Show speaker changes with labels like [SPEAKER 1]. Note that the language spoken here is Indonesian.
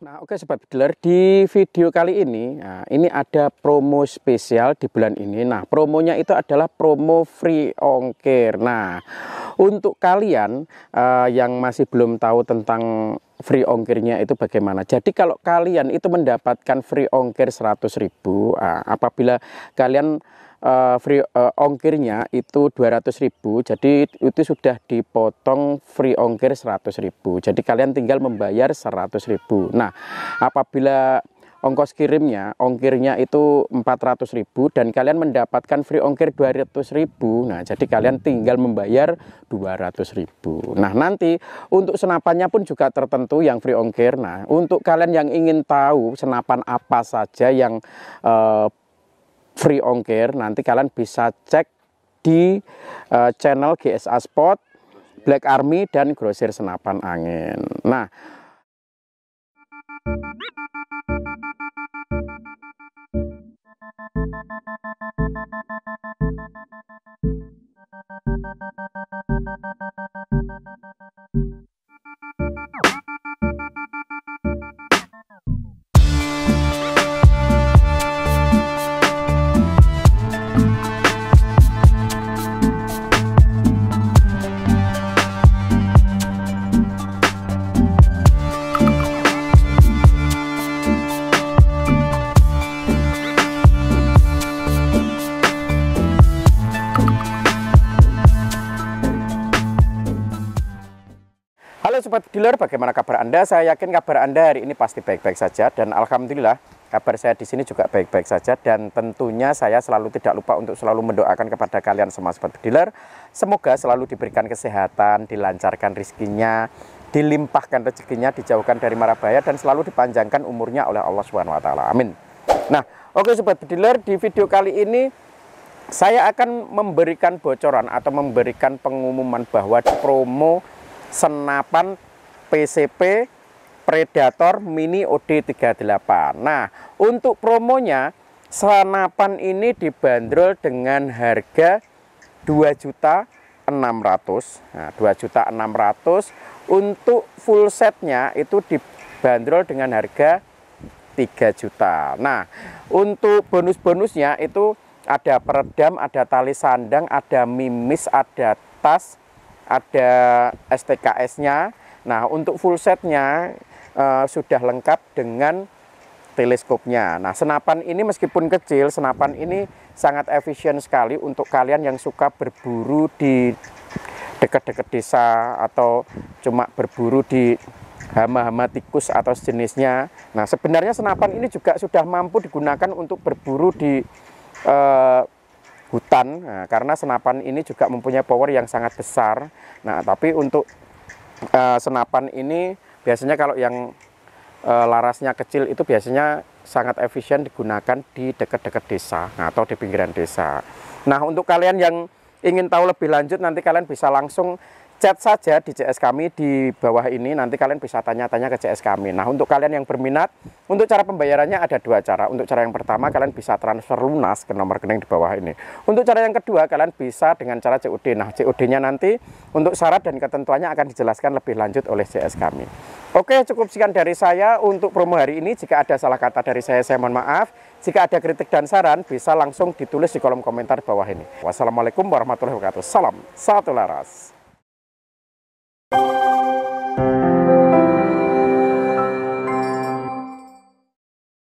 [SPEAKER 1] Nah, oke okay, sobat dealer, di video kali ini nah, ini ada promo spesial di bulan ini. Nah, promonya itu adalah promo free ongkir. Nah, untuk kalian uh, yang masih belum tahu tentang free ongkirnya itu bagaimana. Jadi kalau kalian itu mendapatkan free ongkir ribu uh, apabila kalian uh, free uh, ongkirnya itu 200.000 jadi itu sudah dipotong free ongkir 100.000 jadi kalian tinggal membayar 100.000 nah apabila ongkos kirimnya ongkirnya itu 400.000 dan kalian mendapatkan free ongkir 200.000 nah jadi kalian tinggal membayar 200.000 nah nanti untuk senapannya pun juga tertentu yang free ongkir nah untuk kalian yang ingin tahu senapan apa saja yang uh, free ongkir nanti kalian bisa cek di uh, channel GSA Spot Black Army dan grosir senapan angin nah Thank you. Sobat Dealer, bagaimana kabar Anda? Saya yakin kabar Anda hari ini pasti baik-baik saja dan Alhamdulillah kabar saya di sini juga baik-baik saja dan tentunya saya selalu tidak lupa untuk selalu mendoakan kepada kalian semua Sobat Dealer semoga selalu diberikan kesehatan, dilancarkan rezekinya, dilimpahkan rezekinya, dijauhkan dari mara bahaya dan selalu dipanjangkan umurnya oleh Allah Subhanahu wa taala. Amin. Nah, oke Sobat Dealer, di video kali ini saya akan memberikan bocoran atau memberikan pengumuman bahwa promo senapan PCP Predator Mini OD38. Nah, untuk promonya senapan ini dibanderol dengan harga 2.600. Nah, 2.600 untuk full setnya itu dibanderol dengan harga 3 juta. Nah, untuk bonus-bonusnya itu ada peredam, ada tali sandang, ada mimis, ada tas, ada STKS-nya. Nah, untuk full setnya uh, sudah lengkap dengan teleskopnya. Nah, senapan ini meskipun kecil, senapan ini sangat efisien sekali untuk kalian yang suka berburu di dekat-dekat desa atau cuma berburu di hama-hama tikus atau sejenisnya. Nah, sebenarnya senapan ini juga sudah mampu digunakan untuk berburu di uh, hutan nah, karena senapan ini juga mempunyai power yang sangat besar. Nah, tapi untuk uh, senapan ini biasanya kalau yang uh, larasnya kecil itu biasanya sangat efisien digunakan di dekat-dekat desa nah, atau di pinggiran desa. Nah, untuk kalian yang ingin tahu lebih lanjut nanti kalian bisa langsung chat saja di CS kami di bawah ini nanti kalian bisa tanya-tanya ke CS kami nah untuk kalian yang berminat untuk cara pembayarannya ada dua cara untuk cara yang pertama kalian bisa transfer lunas ke nomor rekening di bawah ini untuk cara yang kedua kalian bisa dengan cara COD nah COD nya nanti untuk syarat dan ketentuannya akan dijelaskan lebih lanjut oleh CS kami Oke cukup sekian dari saya untuk promo hari ini jika ada salah kata dari saya saya mohon maaf jika ada kritik dan saran bisa langsung ditulis di kolom komentar di bawah ini wassalamualaikum warahmatullahi wabarakatuh salam satu laras